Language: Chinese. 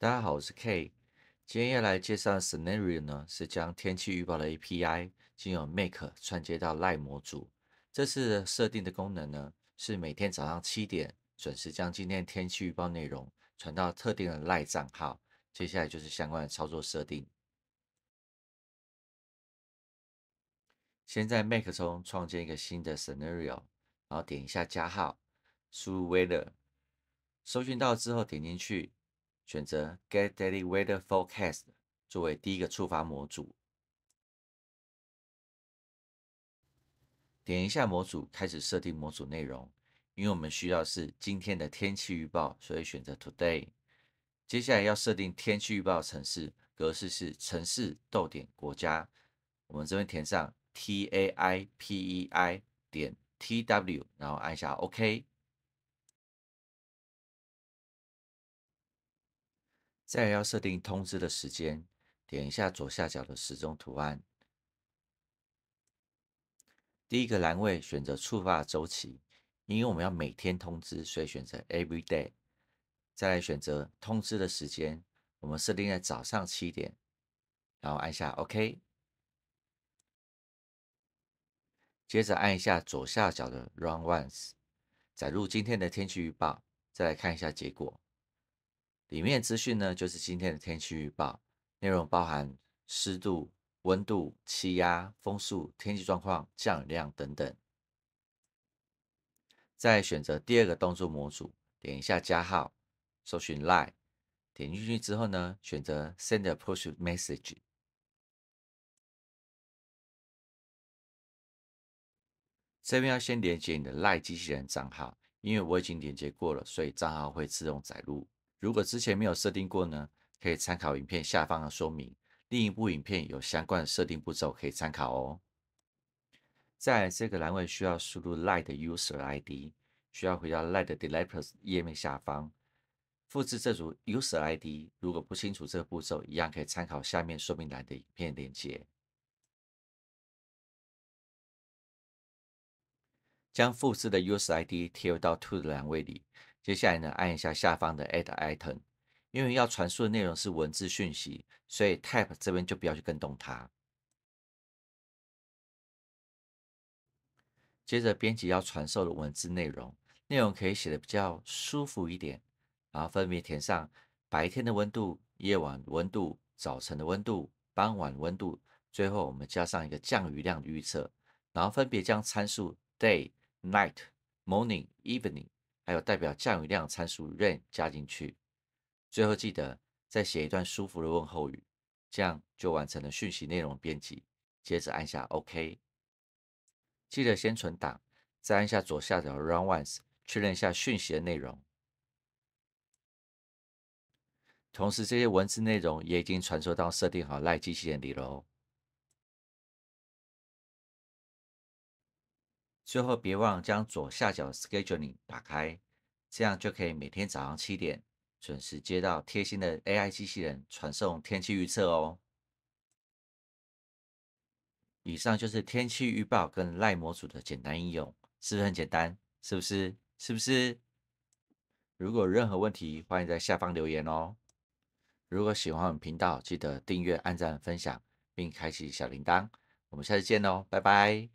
大家好，我是 K。今天要来介绍的 scenario 呢，是将天气预报的 API 经由 Make 串接到 Live 模组。这次设定的功能呢，是每天早上七点准时将今天天气预报内容传到特定的 Live 账号。接下来就是相关的操作设定。先在 Make 中创建一个新的 scenario，然后点一下加号，输入 weather，搜寻到之后点进去。选择 Get Daily Weather Forecast 作为第一个触发模组，点一下模组开始设定模组内容。因为我们需要是今天的天气预报，所以选择 Today。接下来要设定天气预报城市，格式是城市逗点国家。我们这边填上 Taipei 点 T W，然后按下 OK。再来要设定通知的时间，点一下左下角的时钟图案。第一个栏位选择触发周期，因为我们要每天通知，所以选择 Every Day。再来选择通知的时间，我们设定在早上七点，然后按下 OK。接着按一下左下角的 Run Once，载入今天的天气预报，再来看一下结果。里面资讯呢，就是今天的天气预报内容，包含湿度、温度、气压、风速、天气状况、降雨量等等。再选择第二个动作模组，点一下加号，搜寻 Lie，点进去之后呢，选择 Send a push message。这边要先连接你的 Lie 机器人账号，因为我已经连接过了，所以账号会自动载入。如果之前没有设定过呢，可以参考影片下方的说明。另一部影片有相关的设定步骤可以参考哦。在这个栏位需要输入 Light User ID，需要回到 Light Developers 页面下方，复制这组 User ID。如果不清楚这个步骤，一样可以参考下面说明栏的影片链接。将复制的 User ID 贴入到 To 的栏位里。接下来呢，按一下下方的 Add Item，因为要传输的内容是文字讯息，所以 Type 这边就不要去更动它。接着编辑要传授的文字内容，内容可以写的比较舒服一点，然后分别填上白天的温度、夜晚温度、早晨的温度、傍晚温度，最后我们加上一个降雨量的预测，然后分别将参数 Day、Night、Morning、Evening。还有代表降雨量参数 rain 加进去，最后记得再写一段舒服的问候语，这样就完成了讯息内容编辑。接着按下 OK，记得先存档，再按下左下角 Run Once 确认一下讯息的内容。同时，这些文字内容也已经传输到设定好赖机器里了哦。最后别忘将左下角 Scheduleing 打开，这样就可以每天早上七点准时接到贴心的 AI 机器人传送天气预测哦。以上就是天气预报跟赖模组的简单应用，是不是很简单？是不是？是不是？如果有任何问题，欢迎在下方留言哦。如果喜欢我们频道，记得订阅、按赞、分享，并开启小铃铛。我们下次见哦，拜拜。